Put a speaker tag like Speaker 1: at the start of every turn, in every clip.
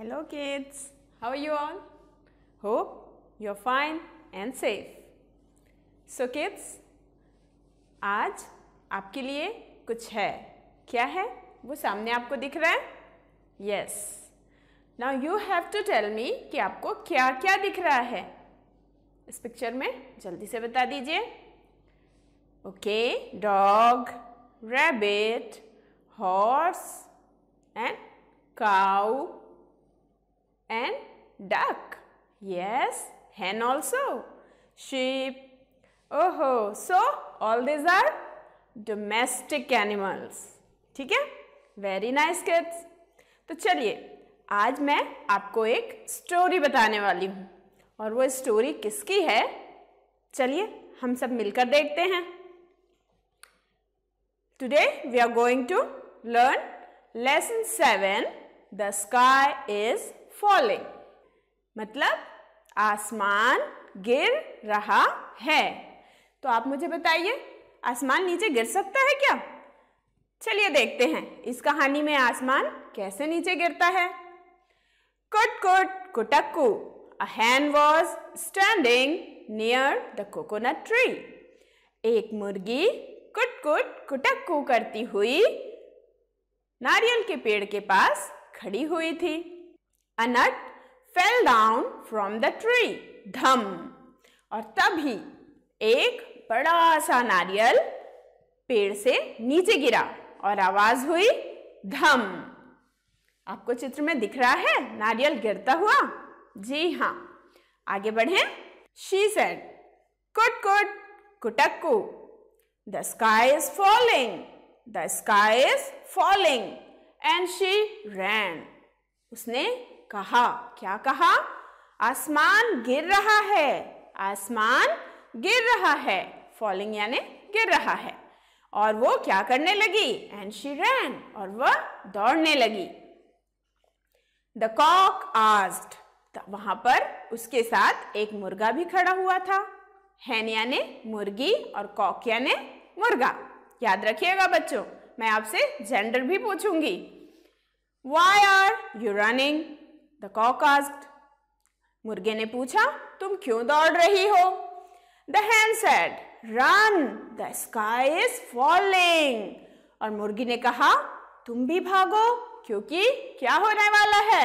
Speaker 1: Hello kids, how are you all? Hope you're fine and safe. So kids, आज आपके लिए कुछ है क्या है वो सामने आपको दिख रहा है yes now you have to tell me कि आपको क्या क्या दिख रहा है इस पिक्चर में जल्दी से बता दीजिए okay dog rabbit horse and cow and duck. Yes, hen also. Sheep. Oh ho. So all these are domestic animals. ठीक है वेरी नाइस किड्स तो चलिए आज मैं आपको एक स्टोरी बताने वाली हूं और वो स्टोरी किसकी है चलिए हम सब मिलकर देखते हैं today we are going to learn lesson seven the sky is falling मतलब आसमान गिर रहा है तो आप मुझे बताइए आसमान नीचे गिर सकता है क्या चलिए देखते हैं इस कहानी में आसमान कैसे नीचे गिरता है कुट कुट कुटक्कू a hen was standing near the coconut tree एक मुर्गी कुट कुट कुटक्कू करती हुई नारियल के पेड़ के पास खड़ी हुई थी A nut fell down from the tree. धम और तभी एक बड़ा सा नारियल पेड़ से नीचे गिरा और आवाज हुई धम आपको चित्र में दिख रहा है नारियल गिरता हुआ जी हाँ आगे बढ़े शी सेड कुट कुट कुटक्कू the sky is falling the sky is falling and she ran उसने कहा क्या कहा आसमान गिर रहा है आसमान गिर रहा है फॉलिंग यानी गिर रहा है और वो क्या करने लगी एंड शी रैन और वह दौड़ने लगी द कॉक आस्ट वहां पर उसके साथ एक मुर्गा भी खड़ा हुआ था हैन याने मुर्गी और कॉक याने मुर्गा याद रखिएगा बच्चों मैं आपसे जेंडर भी पूछूंगी why are you running the cock asked मुर्गे ने पूछा तुम क्यों दौड़ रही हो the hen said run the sky is falling और मुर्गी ने कहा तुम भी भागो क्योंकि क्या होने वाला है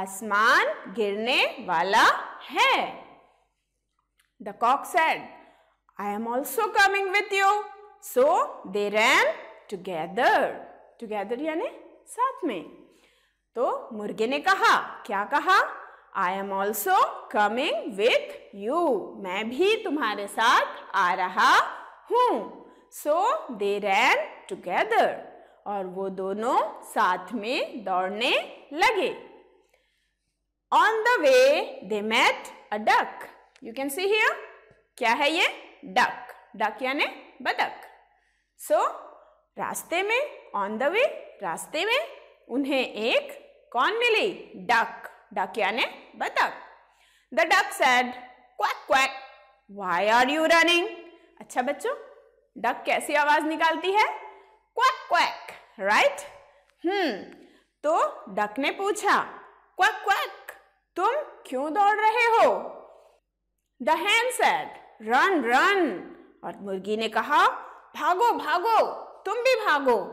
Speaker 1: आसमान गिरने वाला है the cock said I am also coming with you so they ran together together यानी साथ में तो मुर्गे ने कहा क्या कहा I am also coming with you मैं भी तुम्हारे साथ आ रहा हूँ सो दे रैन टुगेदर और वो दोनों साथ में दौड़ने लगे on the way they met a duck you can see here क्या है ये डक डक यानी बदक सो so, रास्ते में ऑन द वे रास्ते में उन्हें एक कौन मिली डक डक यानी बतख the duck said quack quack why are you running अच्छा बच्चों डक कैसी आवाज निकालती है क्वैक क्वैक राइट हम्म तो डक ने पूछा क्वैक क्वैक तुम क्यों दौड़ रहे हो the hen said run run और मुर्गी ने कहा भागो भागो तुम भी भागो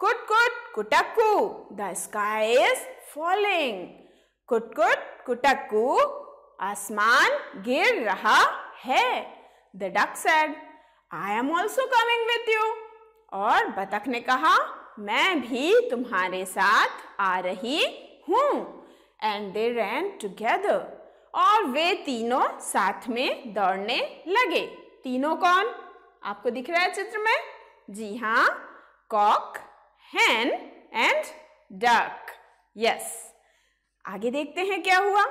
Speaker 1: कुट कुट कुटक्कू द स्काई इज फॉलिंग कुट कुटकू आसमान गिर रहा है the duck said I am also coming with you और बतख ने कहा मैं भी तुम्हारे साथ आ रही हूँ एंड दे रैन टुगेदर और वे तीनों साथ में दौड़ने लगे तीनों कौन आपको दिख रहा है चित्र में जी हाँ cock hen and duck yes आगे देखते हैं क्या हुआ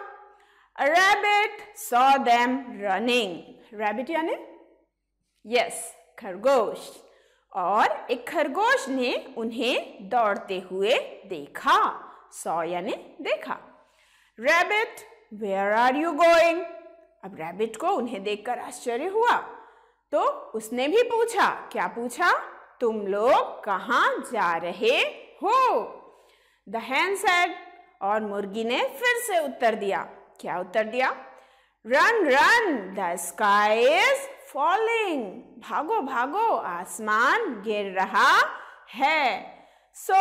Speaker 1: rabbit saw them running rabbit यानी यस खरगोश और एक खरगोश ने उन्हें दौड़ते हुए देखा सॉ यानी देखा rabbit where are you going अब रैबिट को उन्हें देखकर आश्चर्य हुआ तो उसने भी पूछा क्या पूछा तुम लोग कहाँ जा रहे हो द हैन सेड और मुर्गी ने फिर से उत्तर दिया क्या उत्तर दिया run run the sky is falling भागो भागो आसमान गिर रहा है so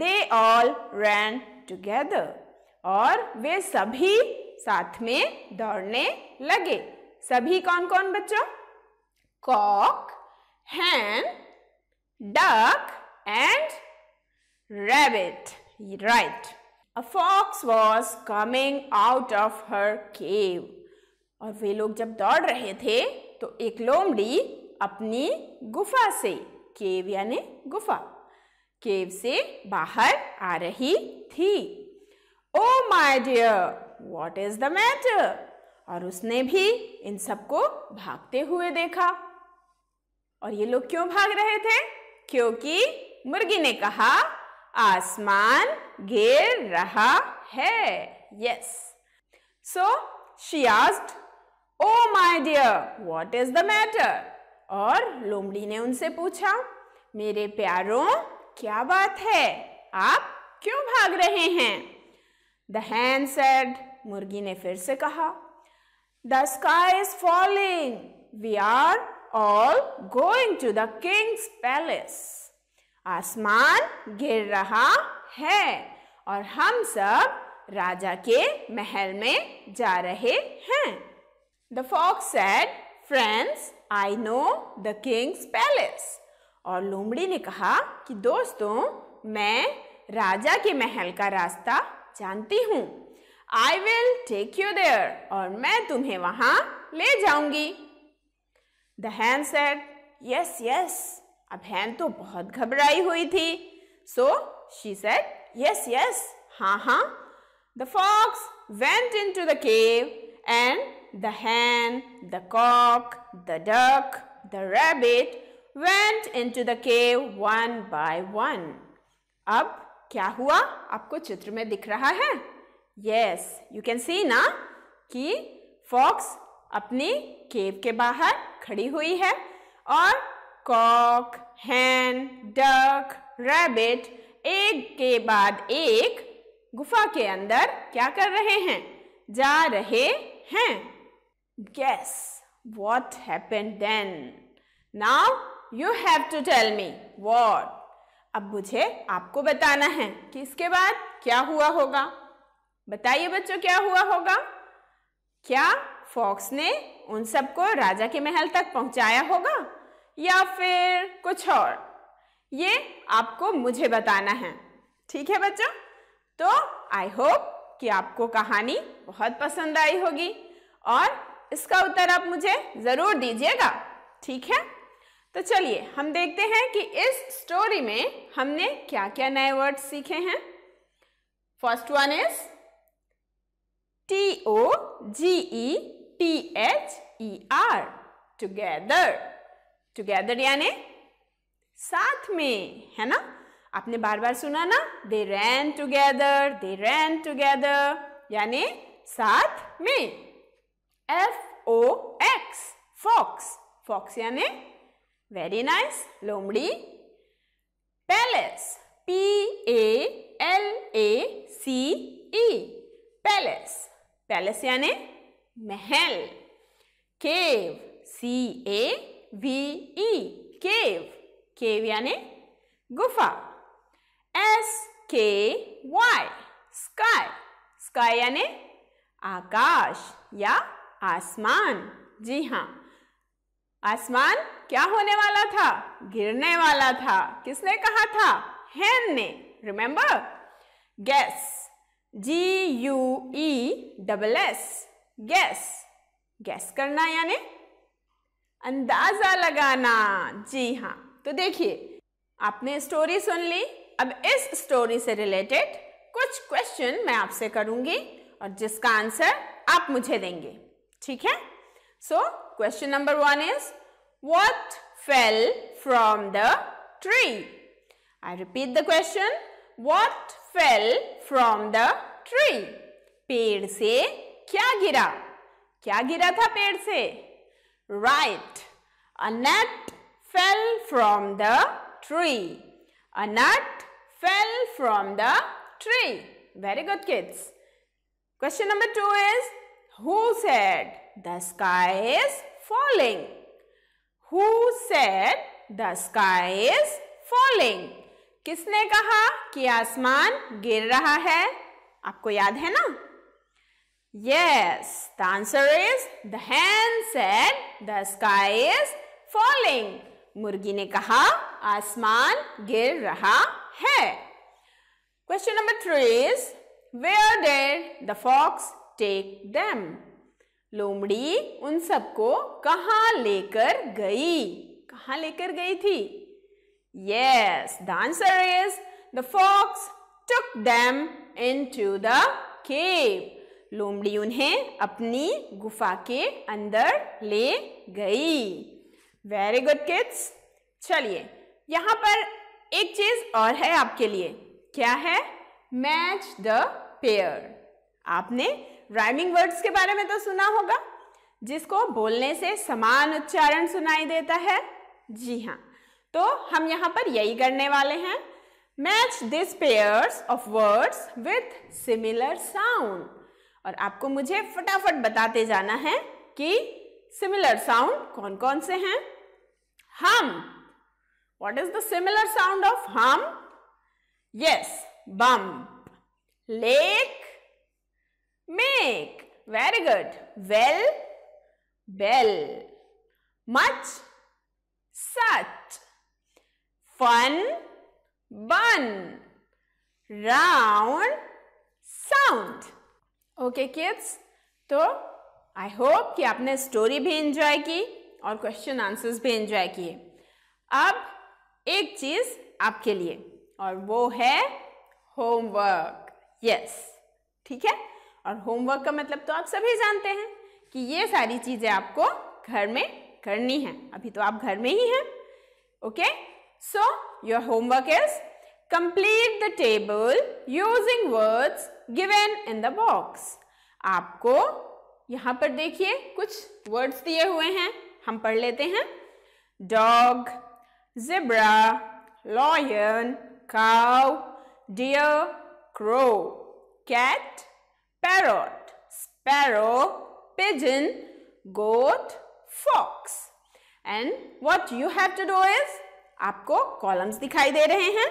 Speaker 1: they all run together और वे सभी साथ में दौड़ने लगे सभी कौन कौन बच्चों cock hen duck and rabbit right. A fox was coming out of her cave. और वे लोग जब दौड़ रहे थे तो एक लोमड़ी अपनी गुफा से केव यानी गुफा केव से बाहर आ रही थी oh my dear what is the matter और उसने भी इन सबको भागते हुए देखा और ये लोग क्यों भाग रहे थे क्योंकि मुर्गी ने कहा आसमान घेर रहा है yes so she asked oh my dear what is the matter और लोमड़ी ने उनसे पूछा मेरे प्यारों क्या बात है आप क्यों भाग रहे हैं द हैन सेड मुर्गी ने फिर से कहा the sky is falling we are all going to the king's palace आसमान गिर रहा है और हम सब राजा के महल में जा रहे हैं the fox said friends I know the king's palace और लोमड़ी ने कहा कि दोस्तों मैं राजा के महल का रास्ता जानती हूँ I will take you there और मैं तुम्हें वहाँ ले जाऊंगी the hen said yes yes अब हैन तो बहुत घबराई हुई थी so she said yes yes हाँ हाँ the fox went into the cave and the hen the cock the duck the rabbit went into the cave one by one अब क्या हुआ आपको चित्र में दिख रहा है यस यू कैन सी ना कि फॉक्स अपनी केव के बाहर खड़ी हुई है और कॉक हैन डक रैबिट एक के बाद एक गुफा के अंदर क्या कर रहे हैं जा रहे हैं guess what happen then now you have to tell me what अब मुझे आपको बताना है कि इसके बाद क्या हुआ होगा बताइए बच्चों क्या हुआ होगा क्या फॉक्स ने उन सबको राजा के महल तक पहुंचाया होगा या फिर कुछ और ये आपको मुझे बताना है ठीक है बच्चों तो आई होप कि आपको कहानी बहुत पसंद आई होगी और इसका उत्तर आप मुझे ज़रूर दीजिएगा ठीक है तो चलिए हम देखते हैं कि इस स्टोरी में हमने क्या क्या नए वर्ड सीखे हैं first one is T O G E T H E R together together यानी साथ में है ना आपने बार बार सुना ना दे ran together they ran together यानी साथ में F O X fox fox यानी वेरी नाइस लोमड़ी palace P A L A C E palace palace यानी महल केव सी ए वी ई केव केव यानी गुफा एस के वाई स्काय स्काई यानी आकाश या आसमान जी हाँ आसमान क्या होने वाला था गिरने वाला था किसने कहा था हेन ने remember guess G U E double S guess guess करना यानी अंदाज़ा लगाना जी हाँ तो देखिए आपने स्टोरी सुन ली अब इस स्टोरी से रिलेटेड कुछ क्वेश्चन मैं आपसे करूंगी और जिसका आंसर आप मुझे देंगे ठीक है so question number one is what fell from the tree I repeat the question what fell from the tree पेड़ से क्या गिरा क्या गिरा था पेड़ से right. A nut fell from the tree. A nut fell from the tree. Very good kids. Question number 2 is, who said the sky is falling? Who said the sky is falling? किसने कहा कि आसमान गिर रहा है आपको याद है ना Yes, the answer is the hen said the sky is falling. मुर्गी ने कहा आसमान गिर रहा है Question number three is where did the fox take them? लोमड़ी उन सबको कहाँ लेकर गई कहाँ लेकर गई थी Yes, the answer is the fox took them into the cave. लोमड़ी उन्हें अपनी गुफा के अंदर ले गई वेरी गुड किड्स चलिए यहाँ पर एक चीज और है आपके लिए क्या है मैच द पेयर आपने राइमिंग वर्ड्स के बारे में तो सुना होगा जिसको बोलने से समान उच्चारण सुनाई देता है जी हाँ तो हम यहाँ पर यही करने वाले हैं match this pairs of words with similar sound और आपको मुझे फटाफट बताते जाना है कि सिमिलर साउंड कौन कौन से हैं हम what is the similar sound of hum yes bum lake make very good well bell much such fun bun round sound okay kids तो आई होप कि आपने स्टोरी भी इंजॉय की और क्वेश्चन आंसर्स भी एंजॉय किए अब एक चीज़ आपके लिए और वो है होमवर्क यस ठीक है और होमवर्क का मतलब तो आप सभी जानते हैं कि ये सारी चीज़ें आपको घर में करनी है अभी तो आप घर में ही हैं okay so your homework is complete the table using words given in the box आपको यहां पर देखिए कुछ वर्ड्स दिए हुए हैं हम पढ़ लेते हैं dog zebra lion cow deer crow cat parrot sparrow pigeon goat fox and what you have to do is आपको कॉलम्स दिखाई दे रहे हैं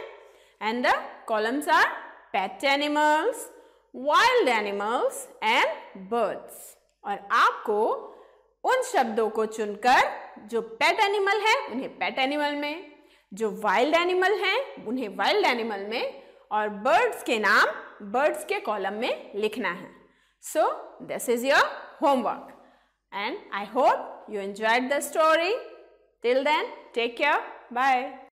Speaker 1: and the columns are pet animals wild animals and birds और आपको उन शब्दों को चुनकर जो पेट एनिमल है उन्हें पेट एनिमल में जो वाइल्ड एनिमल हैं उन्हें वाइल्ड एनिमल में और बर्ड्स के नाम बर्ड्स के कॉलम में लिखना है so this is your homework and I hope you enjoyed the story till then take care bye